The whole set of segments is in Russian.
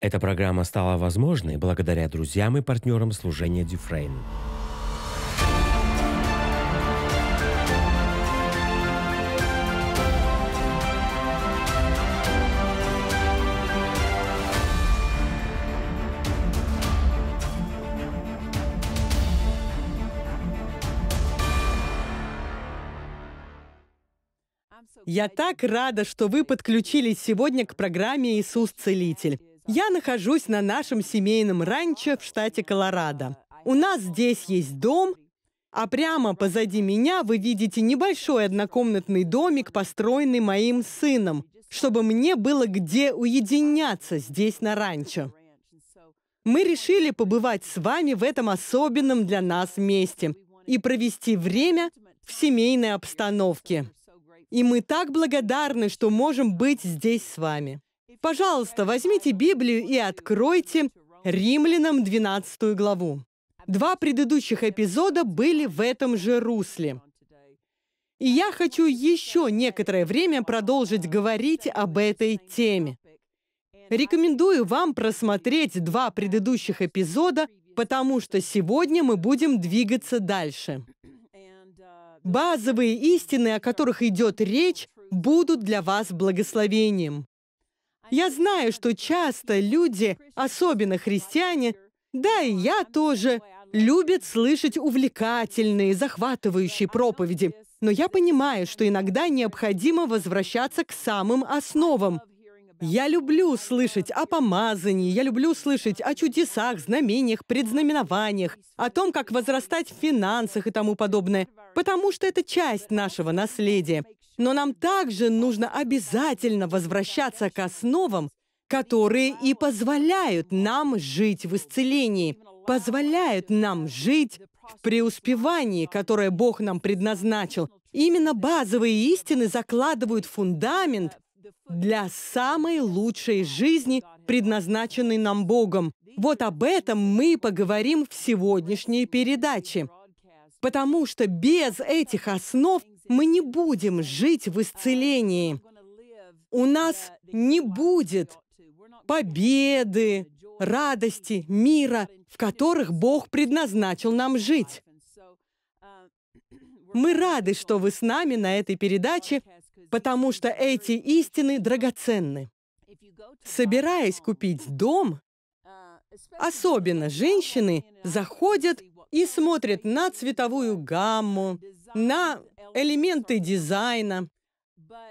Эта программа стала возможной благодаря друзьям и партнерам служения Дюфрейн. Я так рада, что вы подключились сегодня к программе «Иисус Целитель». Я нахожусь на нашем семейном ранчо в штате Колорадо. У нас здесь есть дом, а прямо позади меня вы видите небольшой однокомнатный домик, построенный моим сыном, чтобы мне было где уединяться здесь на ранчо. Мы решили побывать с вами в этом особенном для нас месте и провести время в семейной обстановке. И мы так благодарны, что можем быть здесь с вами. Пожалуйста, возьмите Библию и откройте Римлянам 12 главу. Два предыдущих эпизода были в этом же русле. И я хочу еще некоторое время продолжить говорить об этой теме. Рекомендую вам просмотреть два предыдущих эпизода, потому что сегодня мы будем двигаться дальше. Базовые истины, о которых идет речь, будут для вас благословением. Я знаю, что часто люди, особенно христиане, да и я тоже, любят слышать увлекательные, захватывающие проповеди. Но я понимаю, что иногда необходимо возвращаться к самым основам. Я люблю слышать о помазании, я люблю слышать о чудесах, знамениях, предзнаменованиях, о том, как возрастать в финансах и тому подобное, потому что это часть нашего наследия. Но нам также нужно обязательно возвращаться к основам, которые и позволяют нам жить в исцелении, позволяют нам жить в преуспевании, которое Бог нам предназначил. Именно базовые истины закладывают фундамент для самой лучшей жизни, предназначенной нам Богом. Вот об этом мы поговорим в сегодняшней передаче. Потому что без этих основ мы не будем жить в исцелении. У нас не будет победы, радости, мира, в которых Бог предназначил нам жить. Мы рады, что вы с нами на этой передаче, потому что эти истины драгоценны. Собираясь купить дом, особенно женщины заходят и смотрят на цветовую гамму, на элементы дизайна.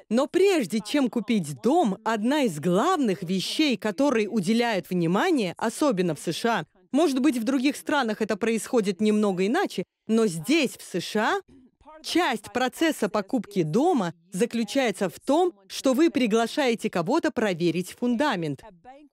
Но прежде чем купить дом, одна из главных вещей, которой уделяют внимание, особенно в США, может быть, в других странах это происходит немного иначе, но здесь, в США, часть процесса покупки дома заключается в том, что вы приглашаете кого-то проверить фундамент.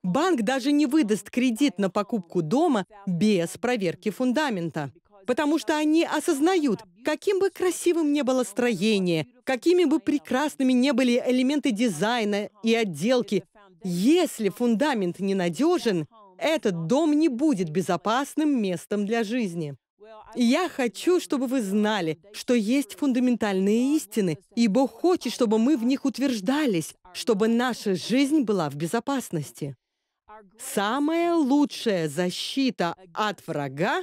Банк даже не выдаст кредит на покупку дома без проверки фундамента потому что они осознают, каким бы красивым ни было строение, какими бы прекрасными не были элементы дизайна и отделки, если фундамент ненадежен, этот дом не будет безопасным местом для жизни. Я хочу, чтобы вы знали, что есть фундаментальные истины, и Бог хочет, чтобы мы в них утверждались, чтобы наша жизнь была в безопасности. Самая лучшая защита от врага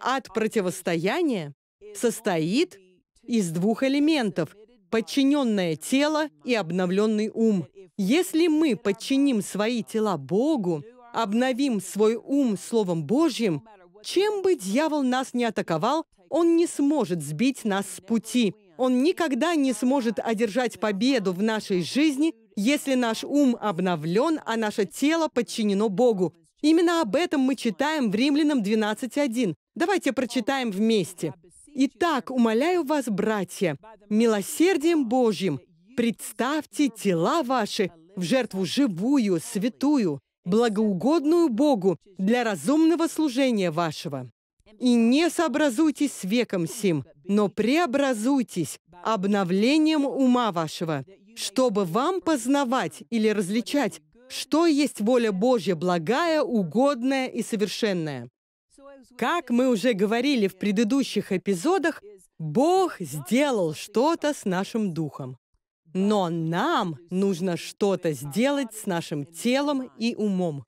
Ад противостояния состоит из двух элементов – подчиненное тело и обновленный ум. Если мы подчиним свои тела Богу, обновим свой ум Словом Божьим, чем бы дьявол нас не атаковал, он не сможет сбить нас с пути. Он никогда не сможет одержать победу в нашей жизни, если наш ум обновлен, а наше тело подчинено Богу. Именно об этом мы читаем в Римлянам 12.1. Давайте прочитаем вместе. «Итак, умоляю вас, братья, милосердием Божьим, представьте тела ваши в жертву живую, святую, благоугодную Богу для разумного служения вашего. И не сообразуйтесь с веком сим, но преобразуйтесь обновлением ума вашего, чтобы вам познавать или различать, что есть воля Божья благая, угодная и совершенная? Как мы уже говорили в предыдущих эпизодах, Бог сделал что-то с нашим духом. Но нам нужно что-то сделать с нашим телом и умом.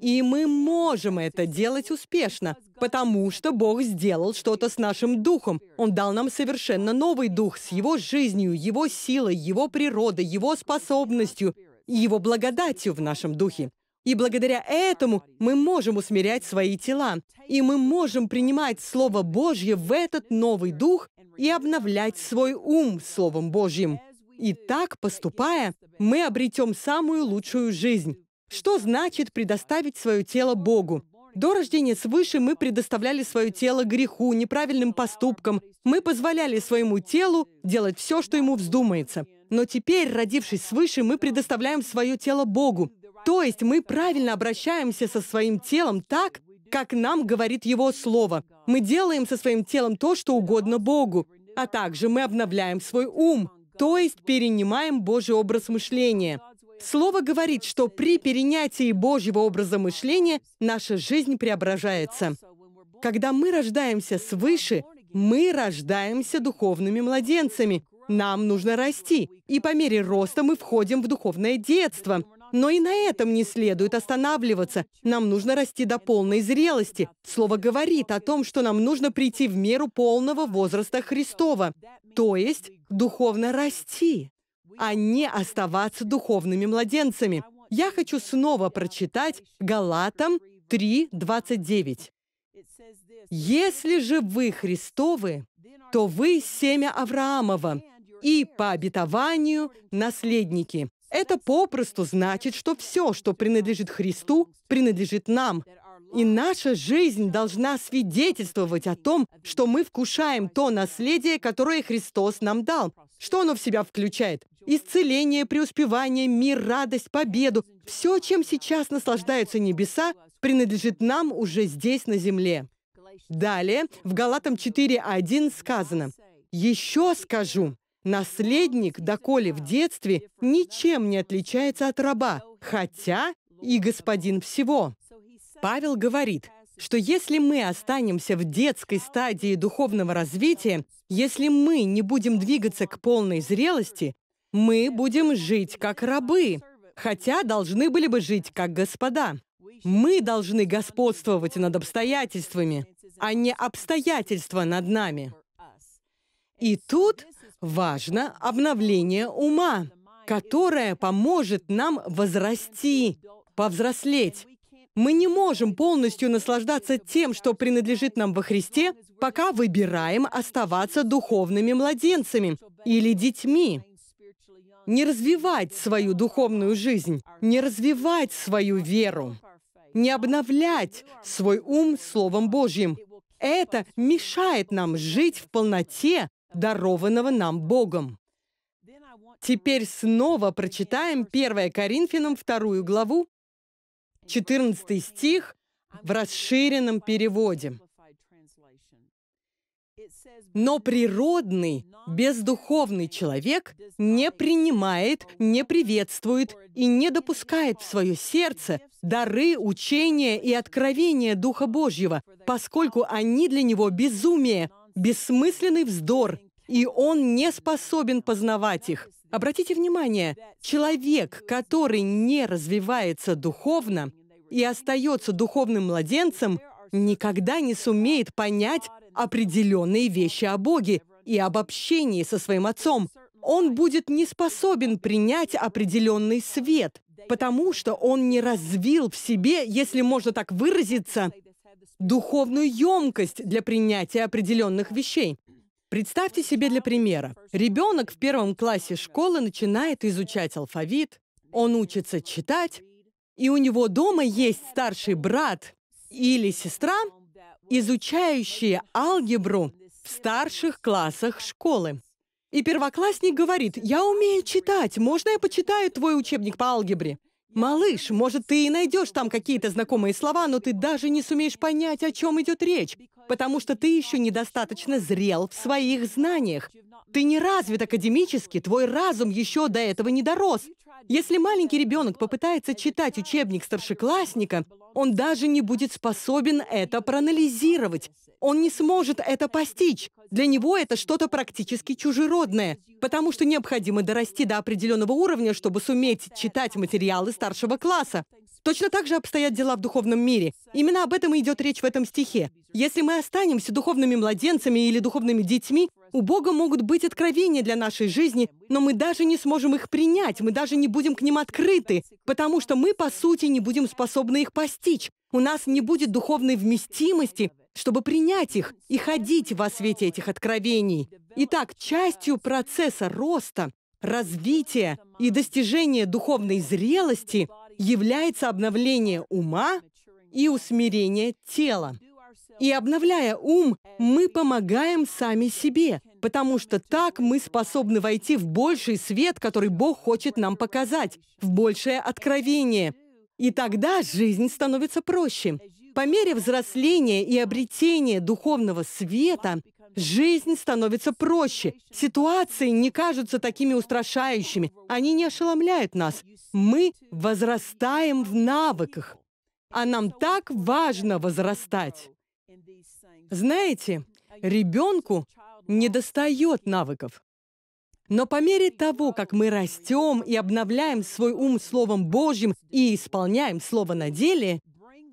И мы можем это делать успешно, потому что Бог сделал что-то с нашим духом. Он дал нам совершенно новый дух с его жизнью, его силой, его природой, его способностью, и Его благодатью в нашем духе. И благодаря этому мы можем усмирять свои тела, и мы можем принимать Слово Божье в этот новый дух и обновлять свой ум Словом Божьим. И так, поступая, мы обретем самую лучшую жизнь. Что значит предоставить свое тело Богу? До рождения свыше мы предоставляли свое тело греху, неправильным поступкам. Мы позволяли своему телу делать все, что ему вздумается. Но теперь, родившись свыше, мы предоставляем свое тело Богу. То есть мы правильно обращаемся со своим телом так, как нам говорит Его Слово. Мы делаем со своим телом то, что угодно Богу. А также мы обновляем свой ум, то есть перенимаем Божий образ мышления. Слово говорит, что при перенятии Божьего образа мышления наша жизнь преображается. Когда мы рождаемся свыше, мы рождаемся духовными младенцами, нам нужно расти. И по мере роста мы входим в духовное детство. Но и на этом не следует останавливаться. Нам нужно расти до полной зрелости. Слово говорит о том, что нам нужно прийти в меру полного возраста Христова, то есть духовно расти, а не оставаться духовными младенцами. Я хочу снова прочитать Галатам 3:29. «Если же вы Христовы, то вы семя Авраамова, и по обетованию наследники. Это попросту значит, что все, что принадлежит Христу, принадлежит нам. И наша жизнь должна свидетельствовать о том, что мы вкушаем то наследие, которое Христос нам дал. Что оно в себя включает? Исцеление, преуспевание, мир, радость, победу. Все, чем сейчас наслаждаются небеса, принадлежит нам уже здесь, на земле. Далее, в Галатам 4.1 сказано, «Еще скажу, Наследник, доколе в детстве, ничем не отличается от раба, хотя и господин всего. Павел говорит, что если мы останемся в детской стадии духовного развития, если мы не будем двигаться к полной зрелости, мы будем жить как рабы, хотя должны были бы жить как господа. Мы должны господствовать над обстоятельствами, а не обстоятельства над нами. И тут Важно обновление ума, которое поможет нам возрасти, повзрослеть. Мы не можем полностью наслаждаться тем, что принадлежит нам во Христе, пока выбираем оставаться духовными младенцами или детьми. Не развивать свою духовную жизнь, не развивать свою веру, не обновлять свой ум Словом Божьим. Это мешает нам жить в полноте дарованного нам Богом. Теперь снова прочитаем 1 Коринфянам 2 главу, 14 стих в расширенном переводе. Но природный, бездуховный человек не принимает, не приветствует и не допускает в свое сердце дары, учения и откровения Духа Божьего, поскольку они для него безумие, бессмысленный вздор, и он не способен познавать их. Обратите внимание, человек, который не развивается духовно и остается духовным младенцем, никогда не сумеет понять определенные вещи о Боге и об общении со своим отцом. Он будет не способен принять определенный свет, потому что он не развил в себе, если можно так выразиться, духовную емкость для принятия определенных вещей. Представьте себе для примера. Ребенок в первом классе школы начинает изучать алфавит, он учится читать, и у него дома есть старший брат или сестра, изучающие алгебру в старших классах школы. И первоклассник говорит, «Я умею читать, можно я почитаю твой учебник по алгебре?» Малыш, может, ты и найдешь там какие-то знакомые слова, но ты даже не сумеешь понять, о чем идет речь, потому что ты еще недостаточно зрел в своих знаниях. Ты не развит академически, твой разум еще до этого не дорос. Если маленький ребенок попытается читать учебник старшеклассника, он даже не будет способен это проанализировать он не сможет это постичь. Для него это что-то практически чужеродное, потому что необходимо дорасти до определенного уровня, чтобы суметь читать материалы старшего класса. Точно так же обстоят дела в духовном мире. Именно об этом и идет речь в этом стихе. Если мы останемся духовными младенцами или духовными детьми, у Бога могут быть откровения для нашей жизни, но мы даже не сможем их принять, мы даже не будем к ним открыты, потому что мы, по сути, не будем способны их постичь. У нас не будет духовной вместимости, чтобы принять их и ходить во свете этих откровений. Итак, частью процесса роста, развития и достижения духовной зрелости является обновление ума и усмирение тела. И обновляя ум, мы помогаем сами себе, потому что так мы способны войти в больший свет, который Бог хочет нам показать, в большее откровение. И тогда жизнь становится проще. По мере взросления и обретения духовного света жизнь становится проще. Ситуации не кажутся такими устрашающими. Они не ошеломляют нас. Мы возрастаем в навыках. А нам так важно возрастать. Знаете, ребенку недостает навыков. Но по мере того, как мы растем и обновляем свой ум Словом Божьим и исполняем Слово на деле,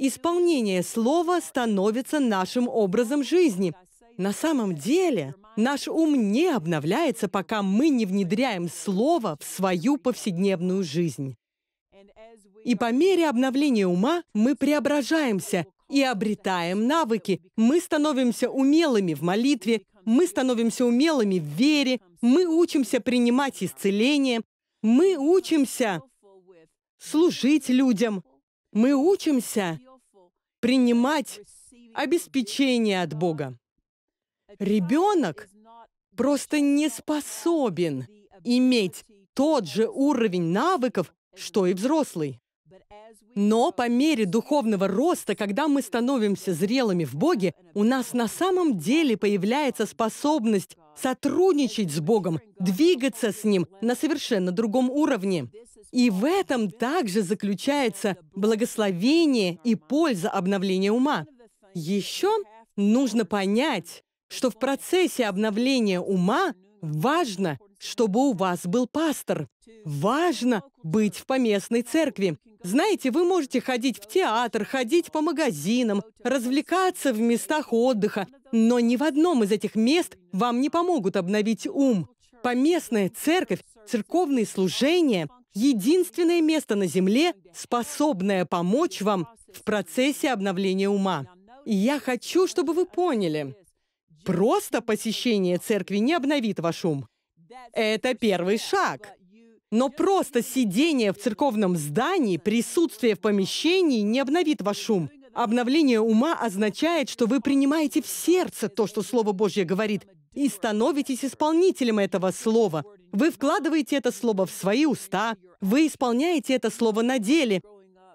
Исполнение слова становится нашим образом жизни. На самом деле, наш ум не обновляется, пока мы не внедряем слово в свою повседневную жизнь. И по мере обновления ума мы преображаемся и обретаем навыки. Мы становимся умелыми в молитве, мы становимся умелыми в вере, мы учимся принимать исцеление, мы учимся служить людям, мы учимся принимать обеспечение от Бога. Ребенок просто не способен иметь тот же уровень навыков, что и взрослый. Но по мере духовного роста, когда мы становимся зрелыми в Боге, у нас на самом деле появляется способность сотрудничать с Богом, двигаться с Ним на совершенно другом уровне. И в этом также заключается благословение и польза обновления ума. Еще нужно понять, что в процессе обновления ума важно, чтобы у вас был пастор. Важно быть в поместной церкви. Знаете, вы можете ходить в театр, ходить по магазинам, развлекаться в местах отдыха, но ни в одном из этих мест вам не помогут обновить ум. Поместная церковь, церковные служения – единственное место на земле, способное помочь вам в процессе обновления ума. И я хочу, чтобы вы поняли, просто посещение церкви не обновит ваш ум. Это первый шаг. Но просто сидение в церковном здании, присутствие в помещении не обновит ваш ум. Обновление ума означает, что вы принимаете в сердце то, что Слово Божье говорит, и становитесь исполнителем этого слова. Вы вкладываете это слово в свои уста, вы исполняете это слово на деле.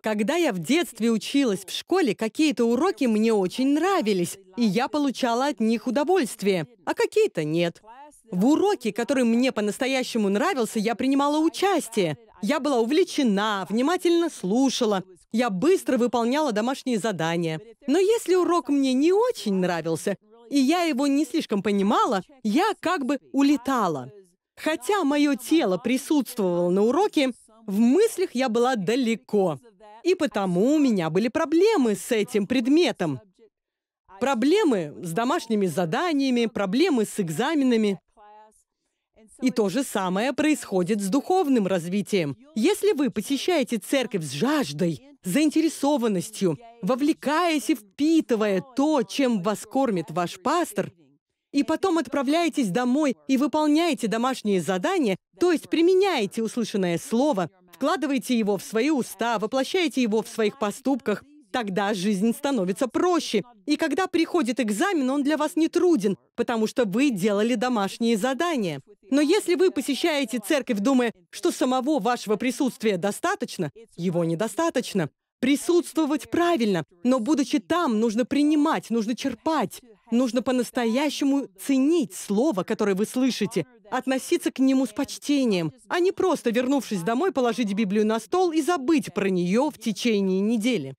Когда я в детстве училась в школе, какие-то уроки мне очень нравились, и я получала от них удовольствие, а какие-то нет. В уроке, который мне по-настоящему нравился, я принимала участие, я была увлечена, внимательно слушала. Я быстро выполняла домашние задания. Но если урок мне не очень нравился, и я его не слишком понимала, я как бы улетала. Хотя мое тело присутствовало на уроке, в мыслях я была далеко. И потому у меня были проблемы с этим предметом. Проблемы с домашними заданиями, проблемы с экзаменами. И то же самое происходит с духовным развитием. Если вы посещаете церковь с жаждой, заинтересованностью, вовлекаясь и впитывая то, чем вас кормит ваш пастор, и потом отправляетесь домой и выполняете домашние задания, то есть применяете услышанное слово, вкладываете его в свои уста, воплощаете его в своих поступках, Тогда жизнь становится проще. И когда приходит экзамен, он для вас не труден, потому что вы делали домашние задания. Но если вы посещаете церковь, думая, что самого вашего присутствия достаточно, его недостаточно. Присутствовать правильно, но будучи там, нужно принимать, нужно черпать. Нужно по-настоящему ценить слово, которое вы слышите, относиться к нему с почтением, а не просто, вернувшись домой, положить Библию на стол и забыть про нее в течение недели.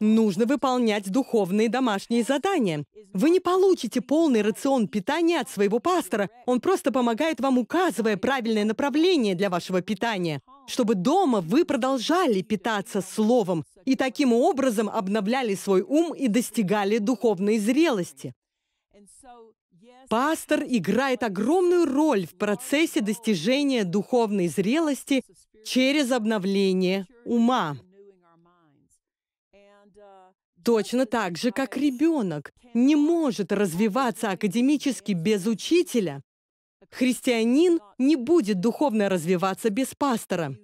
Нужно выполнять духовные домашние задания. Вы не получите полный рацион питания от своего пастора. Он просто помогает вам, указывая правильное направление для вашего питания, чтобы дома вы продолжали питаться Словом и таким образом обновляли свой ум и достигали духовной зрелости. Пастор играет огромную роль в процессе достижения духовной зрелости через обновление ума точно так же, как ребенок, не может развиваться академически без учителя, христианин не будет духовно развиваться без пастора.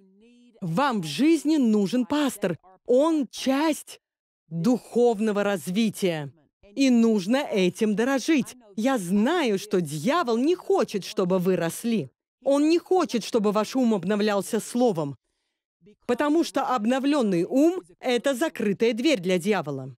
Вам в жизни нужен пастор. Он часть духовного развития. И нужно этим дорожить. Я знаю, что дьявол не хочет, чтобы вы росли. Он не хочет, чтобы ваш ум обновлялся словом. Потому что обновленный ум – это закрытая дверь для дьявола.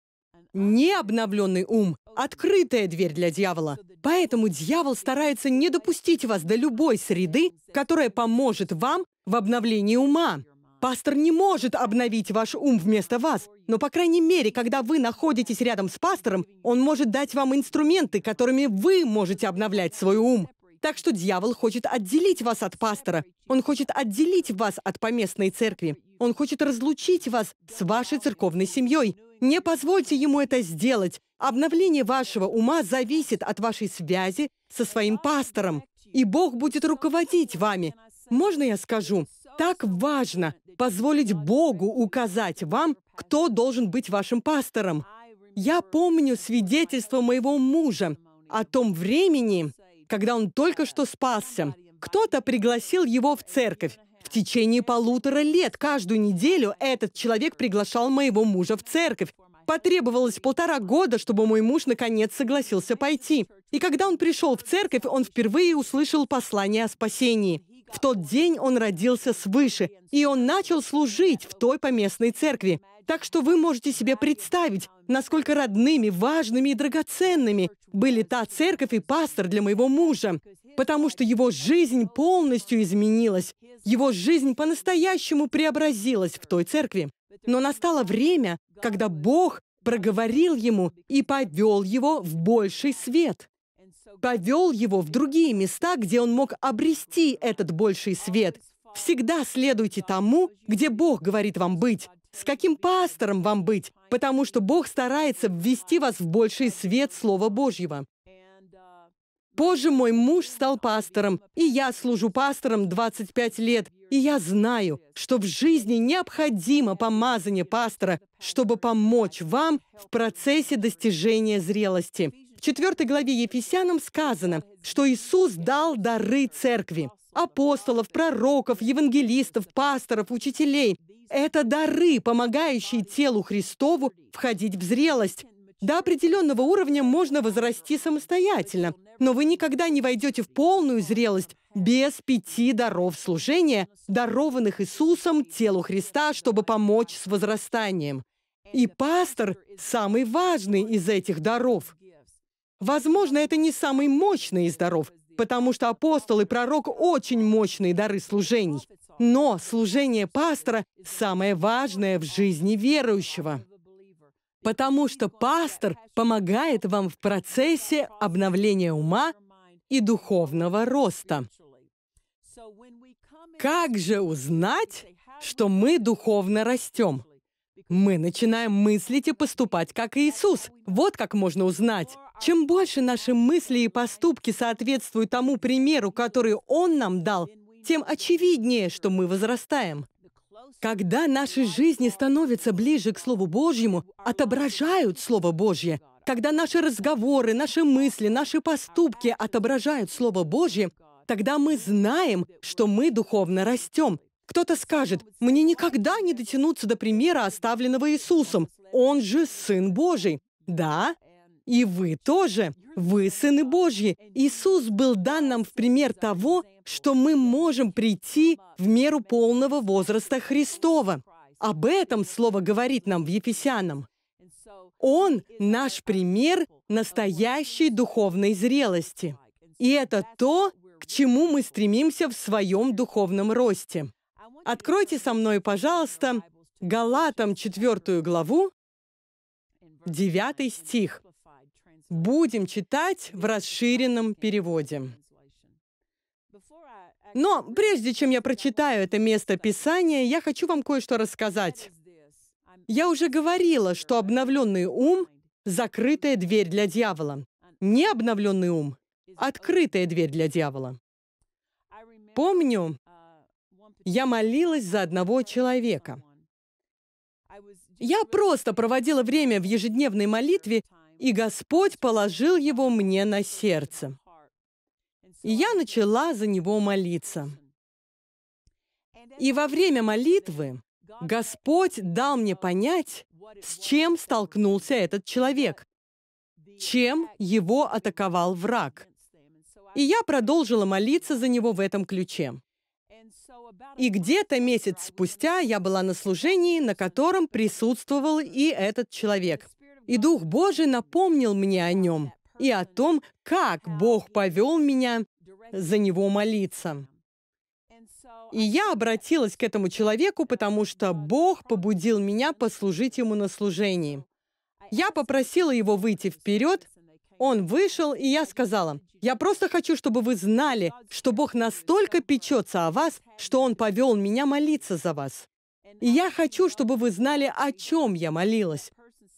Необновленный ум – открытая дверь для дьявола. Поэтому дьявол старается не допустить вас до любой среды, которая поможет вам в обновлении ума. Пастор не может обновить ваш ум вместо вас, но, по крайней мере, когда вы находитесь рядом с пастором, он может дать вам инструменты, которыми вы можете обновлять свой ум. Так что дьявол хочет отделить вас от пастора. Он хочет отделить вас от поместной церкви. Он хочет разлучить вас с вашей церковной семьей. Не позвольте ему это сделать. Обновление вашего ума зависит от вашей связи со своим пастором. И Бог будет руководить вами. Можно я скажу? Так важно позволить Богу указать вам, кто должен быть вашим пастором. Я помню свидетельство моего мужа о том времени, когда он только что спасся. Кто-то пригласил его в церковь. В течение полутора лет каждую неделю этот человек приглашал моего мужа в церковь. Потребовалось полтора года, чтобы мой муж наконец согласился пойти. И когда он пришел в церковь, он впервые услышал послание о спасении. В тот день он родился свыше, и он начал служить в той поместной церкви. Так что вы можете себе представить, насколько родными, важными и драгоценными были та церковь и пастор для моего мужа, потому что его жизнь полностью изменилась. Его жизнь по-настоящему преобразилась в той церкви. Но настало время, когда Бог проговорил ему и повел его в больший свет. Повел его в другие места, где он мог обрести этот больший свет. Всегда следуйте тому, где Бог говорит вам быть с каким пастором вам быть, потому что Бог старается ввести вас в больший свет Слова Божьего. Позже мой муж стал пастором, и я служу пастором 25 лет, и я знаю, что в жизни необходимо помазание пастора, чтобы помочь вам в процессе достижения зрелости. В 4 главе Ефесянам сказано, что Иисус дал дары церкви – апостолов, пророков, евангелистов, пасторов, учителей – это дары, помогающие телу Христову входить в зрелость. До определенного уровня можно возрасти самостоятельно, но вы никогда не войдете в полную зрелость без пяти даров служения, дарованных Иисусом телу Христа, чтобы помочь с возрастанием. И пастор – самый важный из этих даров. Возможно, это не самый мощный из даров, потому что апостол и пророк – очень мощные дары служений. Но служение пастора – самое важное в жизни верующего, потому что пастор помогает вам в процессе обновления ума и духовного роста. Как же узнать, что мы духовно растем? Мы начинаем мыслить и поступать как Иисус. Вот как можно узнать. Чем больше наши мысли и поступки соответствуют тому примеру, который Он нам дал, тем очевиднее, что мы возрастаем. Когда наши жизни становятся ближе к Слову Божьему, отображают Слово Божье. Когда наши разговоры, наши мысли, наши поступки отображают Слово Божье, тогда мы знаем, что мы духовно растем. Кто-то скажет, «Мне никогда не дотянуться до примера, оставленного Иисусом. Он же Сын Божий». Да, и вы тоже. Вы сыны Божьи. Иисус был дан нам в пример того, что мы можем прийти в меру полного возраста Христова. Об этом слово говорит нам в Ефесянам. Он – наш пример настоящей духовной зрелости. И это то, к чему мы стремимся в своем духовном росте. Откройте со мной, пожалуйста, Галатам 4 главу, 9 стих. Будем читать в расширенном переводе. Но прежде чем я прочитаю это место Писания, я хочу вам кое-что рассказать. Я уже говорила, что обновленный ум — закрытая дверь для дьявола. необновленный ум — открытая дверь для дьявола. Помню, я молилась за одного человека. Я просто проводила время в ежедневной молитве, и Господь положил его мне на сердце. И я начала за него молиться. И во время молитвы Господь дал мне понять, с чем столкнулся этот человек, чем его атаковал враг. И я продолжила молиться за него в этом ключе. И где-то месяц спустя я была на служении, на котором присутствовал и этот человек. И Дух Божий напомнил мне о нем и о том, как Бог повел меня за него молиться. И я обратилась к этому человеку, потому что Бог побудил меня послужить ему на служении. Я попросила его выйти вперед, он вышел, и я сказала, «Я просто хочу, чтобы вы знали, что Бог настолько печется о вас, что Он повел меня молиться за вас. И я хочу, чтобы вы знали, о чем я молилась.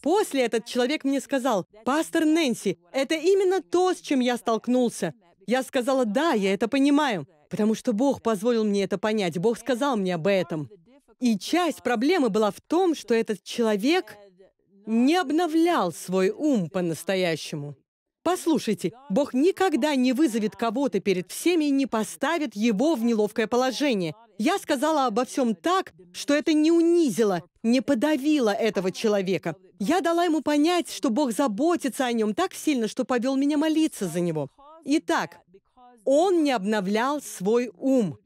После этот человек мне сказал, «Пастор Нэнси, это именно то, с чем я столкнулся». Я сказала, «Да, я это понимаю», потому что Бог позволил мне это понять, Бог сказал мне об этом. И часть проблемы была в том, что этот человек не обновлял свой ум по-настоящему. Послушайте, Бог никогда не вызовет кого-то перед всеми и не поставит его в неловкое положение. Я сказала обо всем так, что это не унизило, не подавило этого человека. Я дала ему понять, что Бог заботится о нем так сильно, что повел меня молиться за него. Итак, он не обновлял свой ум.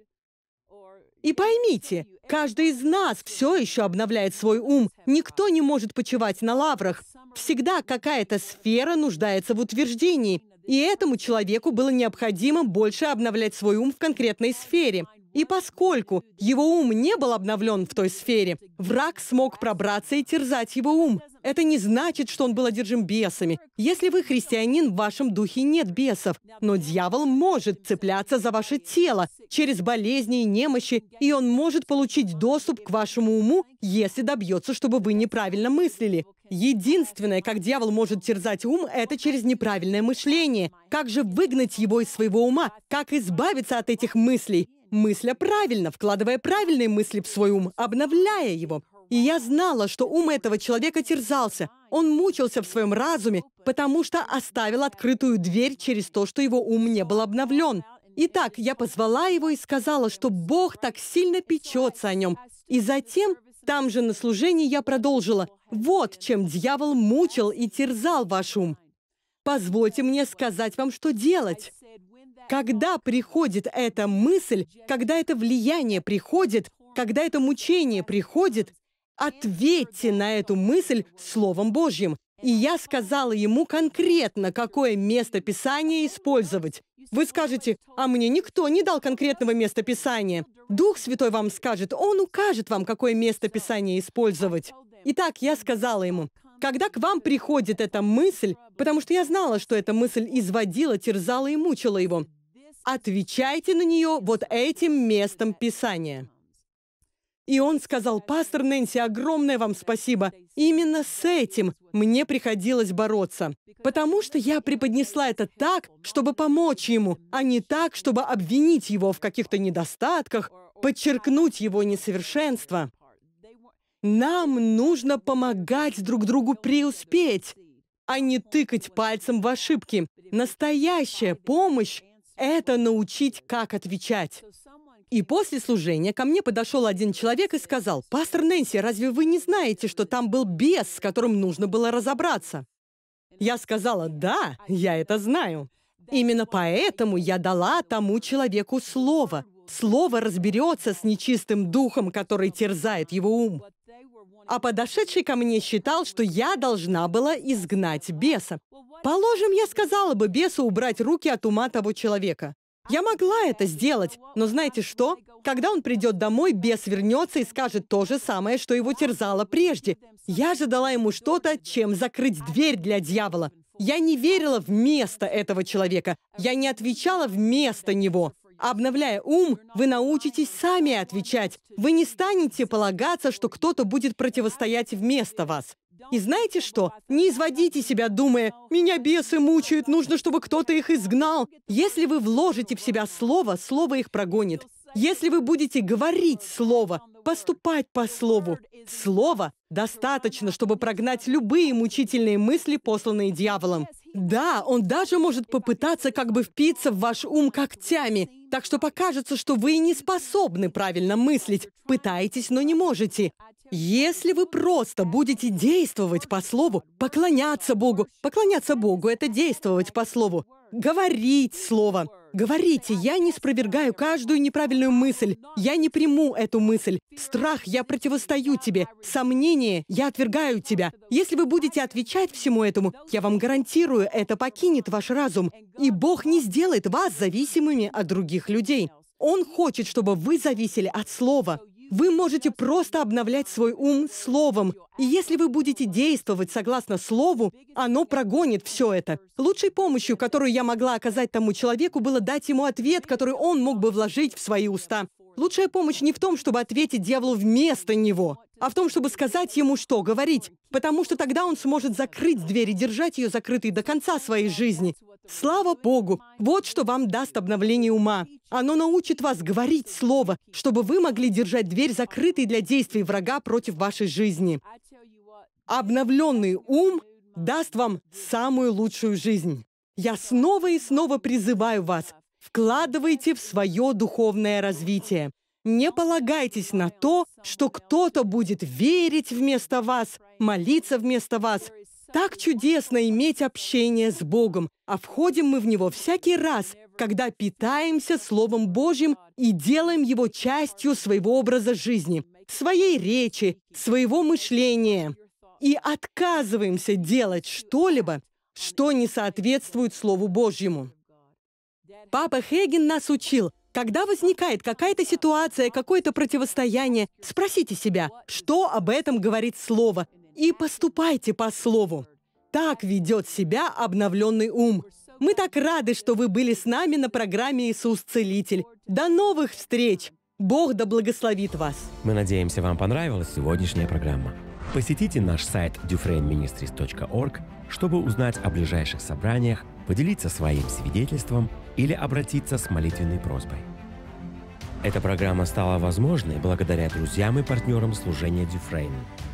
И поймите, каждый из нас все еще обновляет свой ум. Никто не может почивать на лаврах. Всегда какая-то сфера нуждается в утверждении. И этому человеку было необходимо больше обновлять свой ум в конкретной сфере. И поскольку его ум не был обновлен в той сфере, враг смог пробраться и терзать его ум. Это не значит, что он был одержим бесами. Если вы христианин, в вашем духе нет бесов. Но дьявол может цепляться за ваше тело через болезни и немощи, и он может получить доступ к вашему уму, если добьется, чтобы вы неправильно мыслили. Единственное, как дьявол может терзать ум, это через неправильное мышление. Как же выгнать его из своего ума? Как избавиться от этих мыслей? мысля правильно, вкладывая правильные мысли в свой ум, обновляя его. И я знала, что ум этого человека терзался. Он мучился в своем разуме, потому что оставил открытую дверь через то, что его ум не был обновлен. Итак, я позвала его и сказала, что Бог так сильно печется о нем. И затем, там же на служении я продолжила. Вот чем дьявол мучил и терзал ваш ум. Позвольте мне сказать вам, что делать. Когда приходит эта мысль, когда это влияние приходит, когда это мучение приходит, ответьте на эту мысль Словом Божьим. И я сказала ему конкретно, какое место Писания использовать. Вы скажете, а мне никто не дал конкретного места Писания. Дух Святой вам скажет, он укажет вам, какое место Писания использовать. Итак, я сказала ему, когда к вам приходит эта мысль, потому что я знала, что эта мысль изводила, терзала и мучила его, отвечайте на нее вот этим местом Писания. И он сказал, «Пастор Нэнси, огромное вам спасибо. Именно с этим мне приходилось бороться, потому что я преподнесла это так, чтобы помочь ему, а не так, чтобы обвинить его в каких-то недостатках, подчеркнуть его несовершенство». Нам нужно помогать друг другу преуспеть, а не тыкать пальцем в ошибки. Настоящая помощь – это научить, как отвечать. И после служения ко мне подошел один человек и сказал, «Пастор Нэнси, разве вы не знаете, что там был бес, с которым нужно было разобраться?» Я сказала, «Да, я это знаю». Именно поэтому я дала тому человеку слово. Слово разберется с нечистым духом, который терзает его ум. А подошедший ко мне считал, что я должна была изгнать беса. Положим, я сказала бы бесу убрать руки от ума того человека. Я могла это сделать, но знаете что? Когда он придет домой, бес вернется и скажет то же самое, что его терзало прежде. Я же дала ему что-то, чем закрыть дверь для дьявола. Я не верила вместо этого человека. Я не отвечала вместо него. Обновляя ум, вы научитесь сами отвечать. Вы не станете полагаться, что кто-то будет противостоять вместо вас. И знаете что? Не изводите себя, думая, «Меня бесы мучают, нужно, чтобы кто-то их изгнал». Если вы вложите в себя слово, слово их прогонит. Если вы будете говорить слово, поступать по слову, слово достаточно, чтобы прогнать любые мучительные мысли, посланные дьяволом. Да, он даже может попытаться как бы впиться в ваш ум когтями, так что покажется, что вы не способны правильно мыслить, пытаетесь, но не можете. Если вы просто будете действовать по слову, поклоняться Богу, поклоняться Богу – это действовать по слову, говорить слово. Говорите, я не спровергаю каждую неправильную мысль. Я не приму эту мысль. Страх, я противостою тебе. Сомнение, я отвергаю тебя. Если вы будете отвечать всему этому, я вам гарантирую, это покинет ваш разум. И Бог не сделает вас зависимыми от других людей. Он хочет, чтобы вы зависели от Слова. Вы можете просто обновлять свой ум словом. И если вы будете действовать согласно слову, оно прогонит все это. Лучшей помощью, которую я могла оказать тому человеку, было дать ему ответ, который он мог бы вложить в свои уста. Лучшая помощь не в том, чтобы ответить дьяволу вместо него, а в том, чтобы сказать ему, что говорить, потому что тогда он сможет закрыть дверь и держать ее закрытой до конца своей жизни. Слава Богу! Вот что вам даст обновление ума. Оно научит вас говорить слово, чтобы вы могли держать дверь закрытой для действий врага против вашей жизни. Обновленный ум даст вам самую лучшую жизнь. Я снова и снова призываю вас, вкладывайте в свое духовное развитие. Не полагайтесь на то, что кто-то будет верить вместо вас, молиться вместо вас так чудесно иметь общение с Богом, а входим мы в него всякий раз, когда питаемся Словом Божьим и делаем его частью своего образа жизни, своей речи, своего мышления. И отказываемся делать что-либо, что не соответствует Слову Божьему. Папа Хеген нас учил, когда возникает какая-то ситуация, какое-то противостояние, спросите себя, что об этом говорит Слово, и поступайте по слову. Так ведет себя обновленный ум. Мы так рады, что вы были с нами на программе «Иисус Целитель». До новых встреч! Бог да благословит вас! Мы надеемся, вам понравилась сегодняшняя программа. Посетите наш сайт dufrainministries.org, чтобы узнать о ближайших собраниях, поделиться своим свидетельством или обратиться с молитвенной просьбой. Эта программа стала возможной благодаря друзьям и партнерам служения Дюфрейна –